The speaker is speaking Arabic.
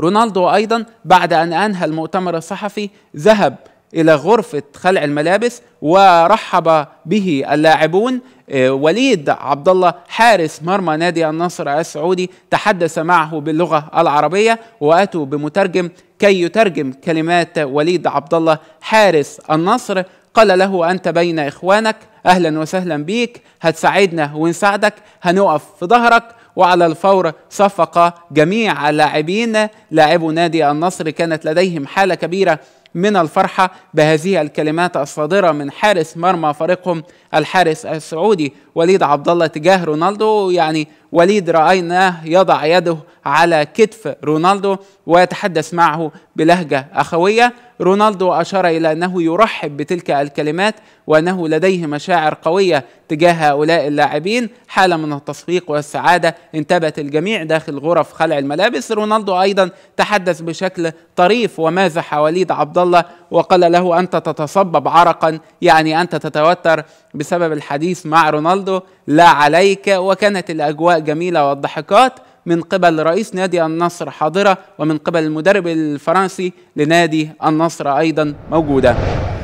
رونالدو أيضا بعد أن أنهى المؤتمر الصحفي ذهب إلى غرفة خلع الملابس ورحب به اللاعبون آه، وليد عبد الله حارس مرمى نادي النصر السعودي تحدث معه باللغة العربية وأتوا بمترجم كي يترجم كلمات وليد عبد الله حارس النصر قال له أنت بين إخوانك أهلا وسهلا بيك هتساعدنا ونساعدك هنقف في ظهرك وعلى الفور صفق جميع اللاعبين لاعبو نادي النصر كانت لديهم حاله كبيره من الفرحة بهذه الكلمات الصادرة من حارس مرمى فريقهم الحارس السعودي وليد عبد الله تجاه رونالدو يعني وليد رأيناه يضع يده على كتف رونالدو ويتحدث معه بلهجة أخوية رونالدو أشار إلى أنه يرحب بتلك الكلمات وأنه لديه مشاعر قوية تجاه هؤلاء اللاعبين حالة من التصفيق والسعادة انتبت الجميع داخل غرف خلع الملابس رونالدو أيضا تحدث بشكل طريف ومازح وليد عبد الله وقال له أنت تتصبب عرقا يعني أنت تتوتر بسبب الحديث مع رونالدو لا عليك وكانت الأجواء جميلة والضحكات من قبل رئيس نادي النصر حاضرة ومن قبل المدرب الفرنسي لنادي النصر أيضا موجودة